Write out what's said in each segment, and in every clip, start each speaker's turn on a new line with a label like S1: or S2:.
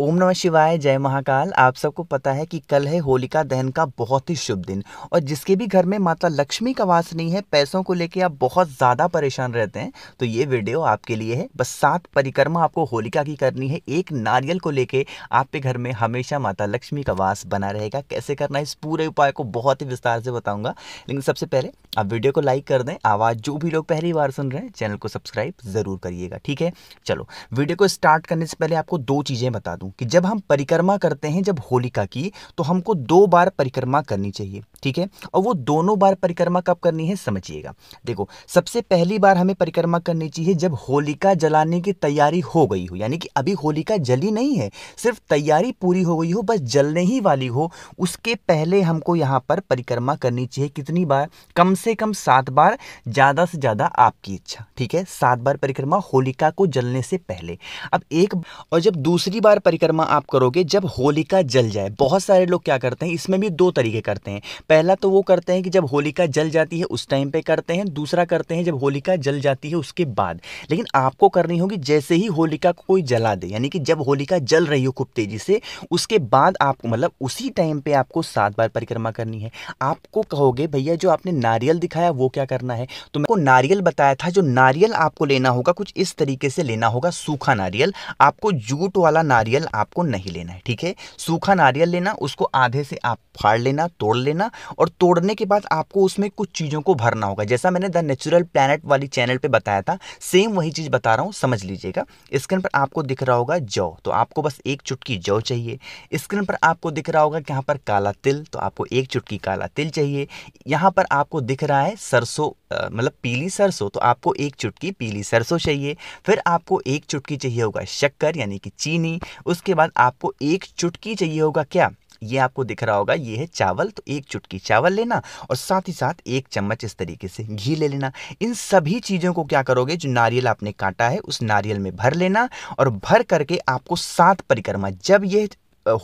S1: ओम नमः शिवाय जय महाकाल आप सबको पता है कि कल है होलिका दहन का बहुत ही शुभ दिन और जिसके भी घर में माता लक्ष्मी का वास नहीं है पैसों को लेके आप बहुत ज़्यादा परेशान रहते हैं तो ये वीडियो आपके लिए है बस सात परिक्रमा आपको होलिका की करनी है एक नारियल को लेके आपके घर में हमेशा माता लक्ष्मी का वास बना रहेगा कैसे करना है इस पूरे उपाय को बहुत ही विस्तार से बताऊँगा लेकिन सबसे पहले आप वीडियो को लाइक कर दें आवाज़ जो भी लोग पहली बार सुन रहे हैं चैनल को सब्सक्राइब ज़रूर करिएगा ठीक है चलो वीडियो को स्टार्ट करने से पहले आपको दो चीज़ें बता दूँ हूँ कि जब हम परिक्रमा करते हैं जब होलिका की तो हमको दो बार परिक्रमा करनी चाहिए ठीक है और वो दोनों बार परिक्रमा कब करनी है समझिएगा देखो सबसे पहली बार हमें परिक्रमा करनी चाहिए जब होलिका जलाने की तैयारी हो गई हो यानी कि अभी होलिका जली नहीं है सिर्फ तैयारी पूरी हो गई हो बस जलने ही वाली हो उसके पहले हमको यहाँ पर परिक्रमा करनी चाहिए कितनी बार कम से कम सात बार ज़्यादा से ज़्यादा आपकी इच्छा ठीक है सात बार परिक्रमा होलिका को जलने से पहले अब एक और जब दूसरी बार परिक्रमा आप करोगे जब होलिका जल जाए बहुत सारे लोग क्या करते हैं इसमें भी दो तरीके करते हैं पहला तो वो करते हैं कि जब होलिका जल जाती है उस टाइम पे करते हैं दूसरा करते हैं जब होलिका जल जाती है उसके बाद लेकिन आपको करनी होगी जैसे ही होलिका को कोई जला दे यानी कि जब होलिका जल रही हो खूब तेज़ी से उसके बाद आपको मतलब उसी टाइम पर आपको सात बार परिक्रमा करनी है आपको कहोगे भैया जो आपने नारियल दिखाया वो क्या करना है तो मेरे को नारियल बताया था जो नारियल आपको लेना होगा कुछ इस तरीके से लेना होगा सूखा नारियल आपको जूट वाला नारियल आपको नहीं लेना है ठीक है सूखा नारियल लेना उसको आधे से आप फाड़ लेना तोड़ लेना और तोड़ने के बाद आपको उसमें कुछ चीज़ों को भरना होगा जैसा मैंने द नेचुरल प्लानट वाली चैनल पर बताया था सेम वही चीज़ बता रहा हूँ समझ लीजिएगा स्क्रीन पर आपको दिख रहा होगा जौ तो आपको बस एक चुटकी जौ चाहिए स्क्रीन पर आपको दिख रहा होगा यहाँ पर काला तिल तो आपको एक चुटकी काला तिल चाहिए यहाँ पर आपको दिख रहा है सरसों मतलब पीली सरसों तो आपको एक चुटकी पीली सरसों चाहिए फिर आपको एक चुटकी चाहिए होगा शक्कर यानी कि चीनी उसके बाद आपको एक चुटकी चाहिए होगा क्या ये आपको दिख रहा होगा ये है चावल तो एक चुटकी चावल लेना और साथ ही साथ एक चम्मच इस तरीके से घी ले लेना इन सभी चीज़ों को क्या करोगे जो नारियल आपने काटा है उस नारियल में भर लेना और भर करके आपको सात परिक्रमा जब ये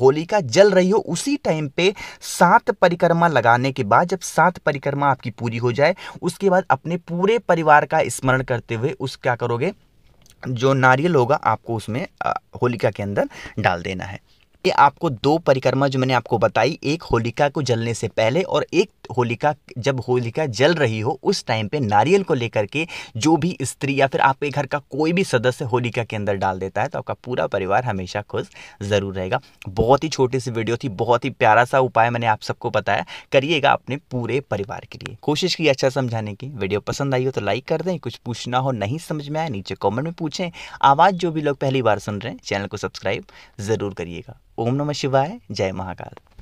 S1: होलिका जल रही हो उसी टाइम पे सात परिक्रमा लगाने के बाद जब सात परिक्रमा आपकी पूरी हो जाए उसके बाद अपने पूरे परिवार का स्मरण करते हुए उस क्या करोगे जो नारियल होगा आपको उसमें होलिका के अंदर डाल देना है ये आपको दो परिक्रमा जो मैंने आपको बताई एक होलिका को जलने से पहले और एक होलिका जब होलिका जल रही हो उस टाइम पे नारियल को लेकर के जो भी स्त्री या फिर आपके घर का कोई भी सदस्य होलिका के अंदर डाल देता है तो आपका पूरा परिवार हमेशा खुश ज़रूर रहेगा बहुत ही छोटी सी वीडियो थी बहुत ही प्यारा सा उपाय मैंने आप सबको बताया करिएगा अपने पूरे परिवार के लिए कोशिश की अच्छा समझाने की वीडियो पसंद आई हो तो लाइक कर दें कुछ पूछना हो नहीं समझ में आया नीचे कॉमेंट में पूछें आवाज़ जो भी लोग पहली बार सुन रहे हैं चैनल को सब्सक्राइब ज़रूर करिएगा ओम नमः शिवाय जय महाकाल